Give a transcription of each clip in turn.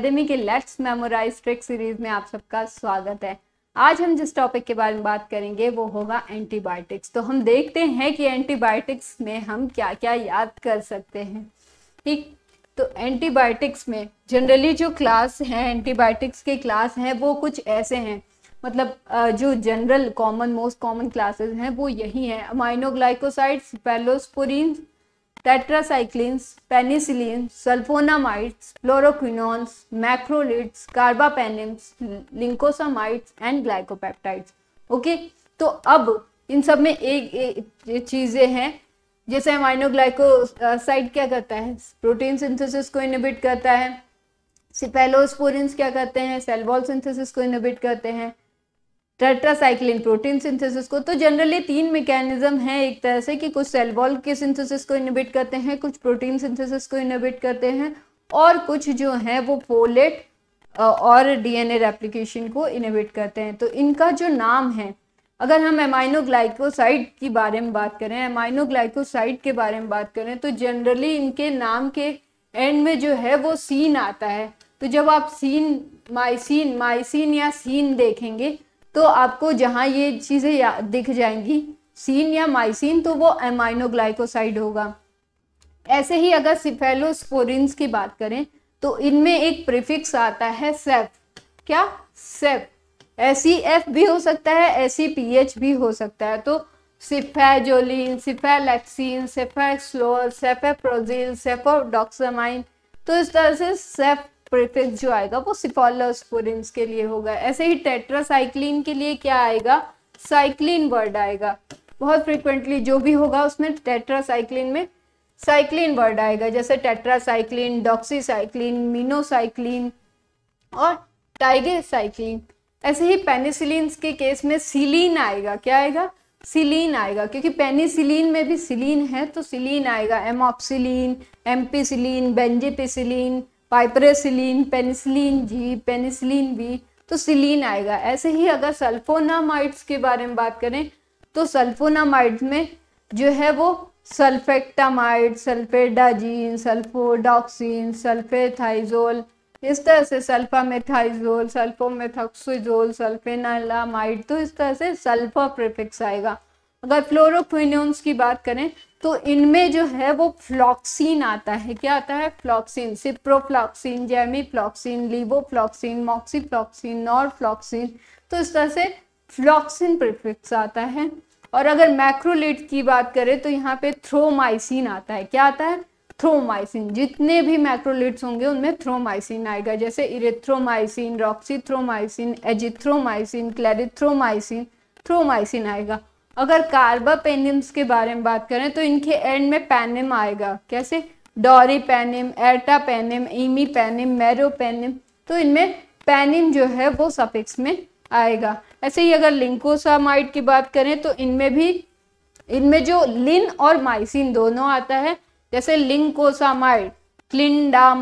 के let's memorise trick series में आप सबका स्वागत है आज हम जिस टॉपिक के बारे में बात करेंगे वो होगा एंटीबायोटिक्स तो हम देखते हैं कि एंटीबायोटिक्स में हम क्या क्या याद कर सकते हैं ठीक तो एंटीबायोटिक्स में जनरली जो क्लास हैं एंटीबायोटिक्स के क्लास हैं वो कुछ ऐसे हैं मतलब जो general common most common classes हैं वो यही हैं aminoglycosides cephalosporin tetracyclines penicillin sulfonamides fluoroquinolones macrolides carbapenems lincosamides and glycopeptides okay तो अब इन सब में एक, एक चीज़ें हैं जैसे अमाइनोग्लाइकोसाइड क्या करता है प्रोटीन सिंथेसिस को इनिबिट करता है सिपेलोस्पोरिन्स क्या करते हैं सेलवॉल सिंथेसिस को इनिबिट करते हैं टेट्रासाइक्लिन प्रोटीन सिंथेसिस को तो जनरली तीन मैकेनिज्म है एक तरह से कि कुछ सेल वॉल के सिंथेसिस को इनोबिट करते हैं कुछ प्रोटीन सिंथेसिस को इनोबेट करते हैं और कुछ जो है वो फोलेट और डीएनए रेप्लिकेशन को इनोबिट करते हैं तो इनका जो नाम है अगर हम एमाइनोग्लाइकोसाइड के बारे में बात करें एमाइनोग्लाइकोसाइड के बारे में बात करें तो जनरली इनके नाम के एंड में जो है वो सीन आता है तो जब आप सीन माइसिन माइसिन या सीन देखेंगे तो आपको जहाँ ये चीज़ें दिख जाएंगी सीन या माइसिन तो वो एमाइनोग्लाइकोसाइड होगा ऐसे ही अगर सिफेलोस्पोरिन्स की बात करें तो इनमें एक प्रिफिक्स आता है सेफ क्या सेफ ऐसी एफ भी हो सकता है ऐसी पी एच भी हो सकता है तो सिफेजोलिन सिफेलेक्सिन सेफेक्सलोर सेफेप्रोजिन सेफोडॉक्सामाइन तो इस तरह से सेफ प्रिफिक्स जो आएगा वो सिफॉलोस्पोरिन्स के लिए होगा ऐसे ही टेट्रासाइक्लिन के लिए क्या आएगा साइक्लिन वर्ड आएगा बहुत फ्रिक्वेंटली जो भी होगा उसमें टेट्रासाइक्लिन में साइक्लिन वर्ड आएगा जैसे टेट्रासाइक्लिन डॉक्सीसाइक्लिन मीनोसाइक्लिन और टाइगेसाइक्लिन ऐसे ही पेनिसिलिन के केस में सिलीन आएगा क्या आएगा सिलीन आएगा क्योंकि पेनिसिलिन में भी सिलीन है तो सिलीन आएगा एमॉक्सिलीन एम्पिसिलीन बेंजिपिसिलीन पाइपरेसिलीन पेनिसिलीन जी पेनिसिलीन भी तो सिलीन आएगा ऐसे ही अगर सल्फोनामाइड्स के बारे में बात करें तो सल्फोनामाइड्स में जो है वो सल्फेक्टामाइड सल्फेडाजीन सल्फोडॉक्सिन सल्फेथाइजोल इस तरह से सल्फामेथाइजोल सल्फोमेथोक्सिजोल सल्फेनालामाइड तो इस तरह से सल्फा प्रिफिक्स आएगा अगर फ्लोरोक्विन की बात करें तो इनमें जो है वो फ्लॉक्सिन आता है क्या आता है फ्लॉक्सिन सिप्रोफ्लॉक्सिन मॉक्सी फ्लॉक्सिन मॉक्सीफ्लॉक्सिन नॉरफ्लॉक्सिन तो इस तरह से फ्लॉक्सिन प्रिफिक्स आता है और अगर मैक्रोलिट की बात करें तो यहाँ पे थ्रोमाइसिन आता है क्या आता है थ्रोमाइसिन जितने भी मैक्रोलिट्स होंगे उनमें थ्रोमाइसिन आएगा जैसे इरेथ्रोमाइसिन रॉक्सीथ्रोमाइसिन एजिथ्रोमाइसिन क्लेरिथ्रोमाइसिन थ्रोमाइसिन आएगा अगर कार्बापेनिम्स के बारे में बात करें तो इनके एंड में पैनिम आएगा कैसे डॉरी पैनिम एटा पैनिम ईमी पैनिम मैरो पैनिम तो इनमें पैनिम जो है वो सफिक्स में आएगा ऐसे ही अगर लिंकोसामाइड की बात करें तो इनमें भी इनमें जो लिन और माइसिन दोनों आता है जैसे लिंकोसामाइड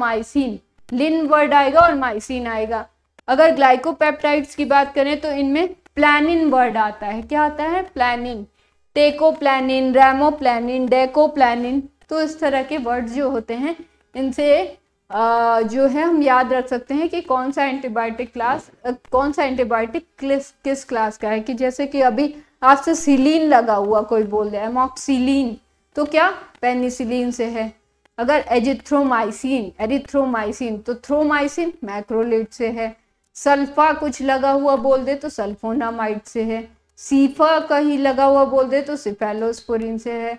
माइसिन लिन वर्ड आएगा और माइसिन आएगा अगर ग्लाइकोपेप्टाइड्स की बात करें तो इनमें प्लानिन वर्ड आता है क्या आता है प्लानिन टेको प्लानिन रेमो प्लानिन डेको प्लानिन तो इस तरह के वर्ड जो होते हैं इनसे जो है हम याद रख सकते हैं कि कौन सा एंटीबायोटिक क्लास कौन सा एंटीबायोटिक किस किस क्लास का है कि जैसे कि अभी आपसे सिलीन लगा हुआ कोई बोल रहा है मॉक्सिलीन तो क्या पेनिसिलीन से है अगर एजिथ्रोमाइसिन एरिथ्रोमाइसिन तो थ्रोमाइसिन मैक्रोलिट से है सल्फा कुछ लगा हुआ बोल दे तो सल्फोनामाइड से है सीफा कहीं लगा हुआ बोल दे तो सिफेलोस्पोरिन से है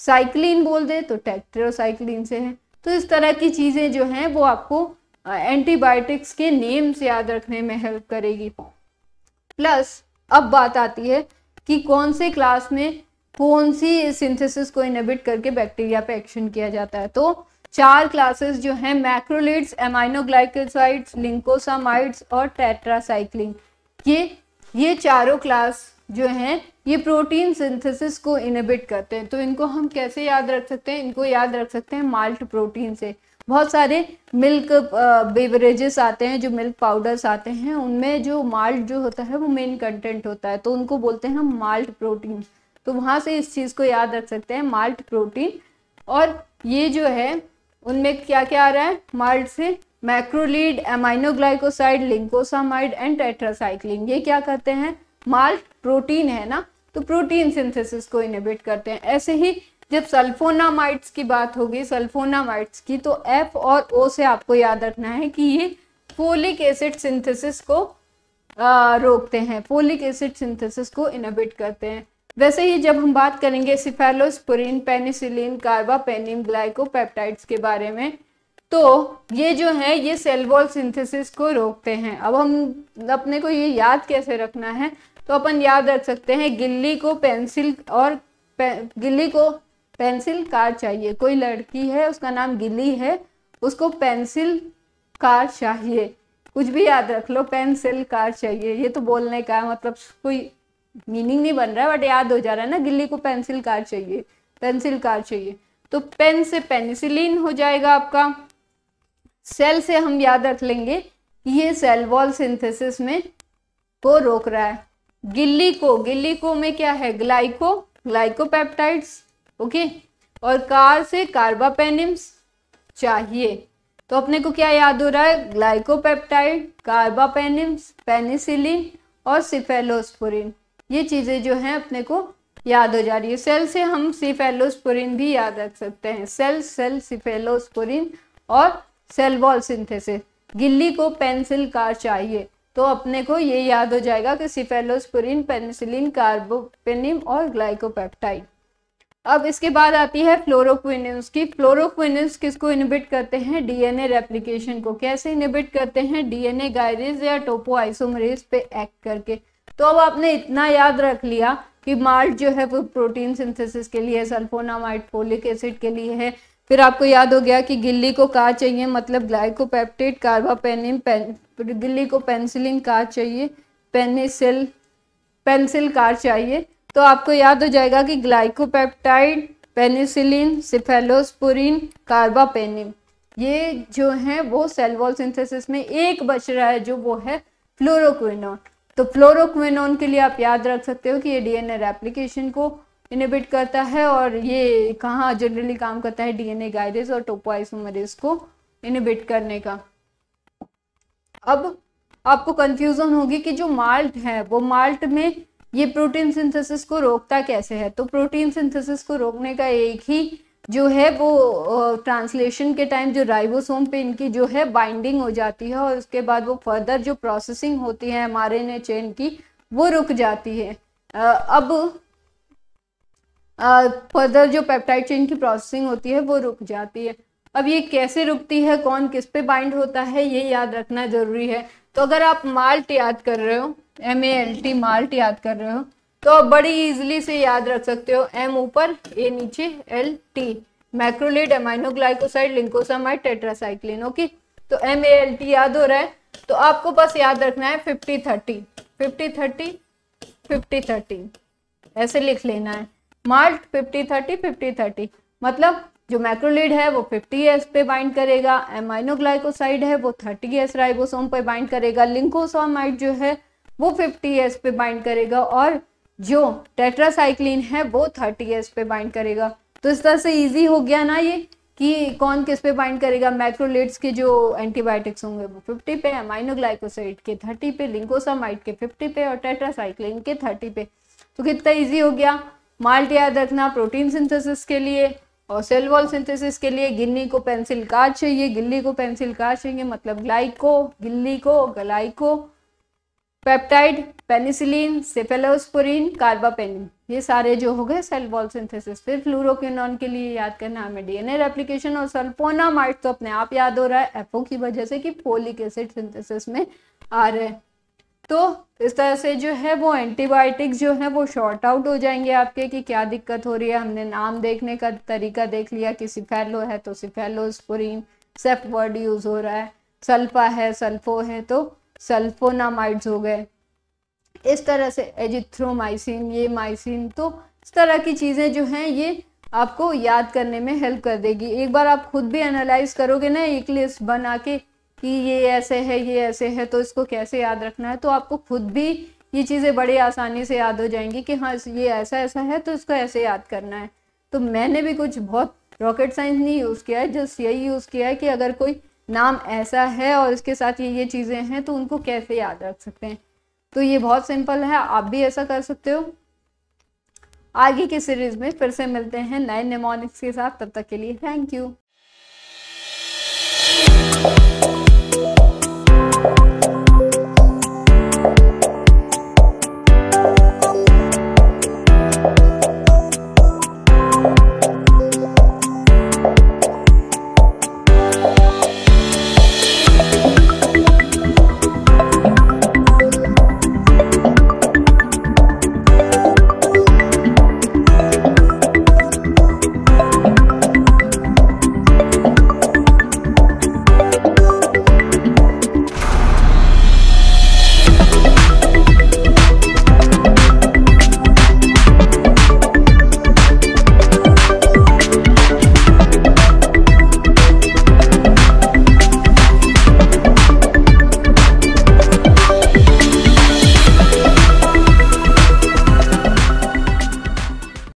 साइक्लिन बोल दे तो टेक्ट्रोसाइक्लिन से है तो इस तरह की चीज़ें जो हैं वो आपको एंटीबायोटिक्स के नेम से याद रखने में हेल्प करेगी प्लस अब बात आती है कि कौन से क्लास में कौन सी सिंथेसिस को इनहिबिट करके बैक्टीरिया पे एक्शन किया जाता है तो चार क्लासेस जो हैं मैक्रोलिड्स एमाइनोग्लाइकोसाइड्स लिंकोसामाइड्स और टेट्रासाइक्लिन ये ये चारों क्लास जो हैं ये प्रोटीन सिंथेसिस को इनहिबिट करते हैं तो इनको हम कैसे याद रख सकते हैं इनको याद रख सकते हैं माल्ट प्रोटीन से बहुत सारे मिल्क बेवरेजेस आते हैं जो मिल्क पाउडर्स आते हैं उनमें जो माल्ट जो होता है वो मेन कंटेंट होता है तो उनको बोलते हैं हम माल्ट प्रोटीन तो वहाँ से इस चीज़ को याद रख सकते हैं माल्ट प्रोटीन और ये जो है उनमें क्या क्या आ रहा है माल्ट से मैक्रोलीड एमाइनोग्लाइकोसाइड लिंकोसामाइड एंड टेट्रासाइक्लिन ये क्या करते हैं माल्ट प्रोटीन है ना तो प्रोटीन सिंथेसिस को इनिबिट करते हैं ऐसे ही जब सल्फोनामाइड्स की बात होगी सल्फोनामाइड्स की तो एफ और ओ से आपको याद रखना है कि ये फोलिक एसिड सिंथेसिस को आ, रोकते हैं फोलिक एसिड सिंथेसिस को इनिबिट करते हैं वैसे ही जब हम बात करेंगे सिफेलोस्पुरिन पेनिसिलिन कार्बापेनिम ग्लाइकोपेप्टाइड्स के बारे में तो ये जो है ये सेल वॉल सिंथेसिस को रोकते हैं अब हम अपने को ये याद कैसे रखना है तो अपन याद रख सकते हैं गिल्ली को पेंसिल और पे, गिल्ली को पेंसिल कार चाहिए कोई लड़की है उसका नाम गिल्ली है उसको पेंसिल कार चाहिए कुछ भी याद रख लो पेंसिल कार चाहिए ये तो बोलने का मतलब कोई मीनिंग नहीं बन रहा है बट याद हो जा रहा है ना गिल्ली को पेंसिल कार चाहिए पेंसिल कार चाहिए तो पेन से पेनिसिलिन हो जाएगा आपका सेल से हम याद रख लेंगे ये सेल वॉल सिंथेसिस में को रोक रहा है गिल्ली को गिल्ली को में क्या है ग्लाइको ग्लाइकोपेप्टाइड्स ओके और कार से कार्बापेनिम्स चाहिए तो अपने को क्या याद हो रहा है ग्लाइकोपेप्टाइड कार्बापेनिम्स पेनिसिलिन और सिफेलोस्पोरिन ये चीज़ें जो हैं अपने को याद हो जा रही है सेल से हम सिफेलोस्पोरिन भी याद रख सकते हैं सेल सेल सिफेलोस्पोरिन और सेल वॉल सिंथेसिस गिल्ली को पेंसिल कार चाहिए तो अपने को ये याद हो जाएगा कि सिफेलोस्पोरिन पेनिसिलिन कार्बोपेनिम और ग्लाइकोपेप्टाइड अब इसके बाद आती है फ्लोरोक्विन की फ्लोरोक्विनेंस किसको इनिबिट करते हैं डीएनए रेप्लिकेशन को कैसे इनिबिट करते हैं डीएनए गायरेज या टोपो आइसोमरेज पे एक्ट करके तो अब आपने इतना याद रख लिया कि माल्ट जो है वो प्रोटीन सिंथेसिस के लिए है फोलिक एसिड के लिए है फिर आपको याद हो गया कि गिल्ली को कार चाहिए मतलब ग्लाइकोपेप्टेट कार्बापेनिन गिल्ली को पेंसिलिन कार चाहिए पेनिसिल पेंसिल कार चाहिए तो आपको याद हो जाएगा कि ग्लाइकोपेप्टाइड पेनिसिलिन सिफेलोस्पुरिन कार्बापेनिम ये जो है वो सेलवॉल सिंथेसिस में एक बच रहा है जो वो है फ्लोरोक्विनोन तो फ्लोरोक्विनोन के लिए आप याद रख सकते हो कि ये डीएनए रेप्लिकेशन को इनिबिट करता है और ये कहाँ जनरली काम करता है डीएनए गायरेज और टोपोआइसोमरेज को इनिबिट करने का अब आपको कंफ्यूजन होगी कि जो माल्ट है वो माल्ट में ये प्रोटीन सिंथेसिस को रोकता कैसे है तो प्रोटीन सिंथेसिस को रोकने का एक ही जो है वो ट्रांसलेशन के टाइम जो राइबोसोम पे इनकी जो है बाइंडिंग हो जाती है और उसके बाद वो फर्दर जो प्रोसेसिंग होती है एमआरएनए चेन की वो रुक जाती है अब फर्दर जो पेप्टाइड चेन की प्रोसेसिंग होती है वो रुक जाती है अब ये कैसे रुकती है कौन किस पे बाइंड होता है ये याद रखना ज़रूरी है तो अगर आप माल्ट याद कर रहे हो M A L T malt याद कर रहे हो तो आप बड़ी इजीली से याद रख सकते हो एम ऊपर ए नीचे L T macrolide aminoglycoside lincosamide tetracycline okay तो एम ए एल टी याद हो रहा है तो आपको बस याद रखना है fifty thirty fifty thirty fifty thirty ऐसे लिख लेना है malt fifty thirty fifty thirty मतलब जो मैक्रोलिड है वो एस पे बाइंड करेगा एमाइनोग्लाइकोसाइड है वो एस राइबोसोम पे बाइंड करेगा लिंकोसोमाइड जो है वो एस पे बाइंड करेगा और जो टेट्रासाइक्लिन है वो थर्टी एस पे बाइंड करेगा तो इस तरह से इजी हो गया ना ये कि कौन किस पे बाइंड करेगा मैक्रोलेट्स के जो एंटीबायोटिक्स होंगे वो फिफ्टी पे अमाइनोग्लाइकोसाइड के थर्टी पे लिंकोसामाइड के फिफ्टी पे और टेट्रासाइक्लिन के थर्टी पे तो कितना ईजी हो गया माल्ट याद रखना प्रोटीन सिंथेसिस के लिए और सेल वॉल सिंथेसिस के लिए गिन्नी को पेंसिल कार चाहिए गिल्ली को पेंसिल कार चाहिए मतलब ग्लाइको गिल्ली को glycopeptide penicillin cephalosporin carbapenem ये सारे जो हो गए सेल वॉल सिंथेसिस फिर फ्लूरोक्विनॉन के लिए याद करना हमें डीएनए रेप्लिकेशन और माइट तो अपने आप याद हो रहा है एफओ की वजह से कि फोलिक एसिड सिंथेसिस में आ रहे हैं तो इस तरह से जो है वो एंटीबायोटिक्स जो है वो शॉर्ट आउट हो जाएंगे आपके कि क्या दिक्कत हो रही है हमने नाम देखने का तरीका देख लिया कि सिफेलो है तो सिफेलोस्पोरिन सेफ वर्ड यूज़ हो रहा है सल्फा है सल्फो है तो सल्फोनामाइड्स हो गए इस तरह से एजिथ्रोमाइसिन ये माइसिन तो इस तरह की चीज़ें जो हैं ये आपको याद करने में हेल्प कर देगी एक बार आप खुद भी एनालाइज करोगे ना एक लिस्ट बना के कि ये ऐसे है ये ऐसे है तो इसको कैसे याद रखना है तो आपको खुद भी ये चीज़ें बड़े आसानी से याद हो जाएंगी कि हाँ ये ऐसा ऐसा है तो इसको ऐसे याद करना है तो मैंने भी कुछ बहुत रॉकेट साइंस नहीं यूज़ किया है जस्ट यही e यूज़ किया है कि अगर कोई नाम ऐसा है और इसके साथ ये ये चीज़ें हैं तो उनको कैसे याद रख सकते हैं तो ये बहुत सिंपल है आप भी ऐसा कर सकते हो आगे की सीरीज़ में फिर से मिलते हैं नए निमोनिक्स के साथ तब तक के लिए थैंक यू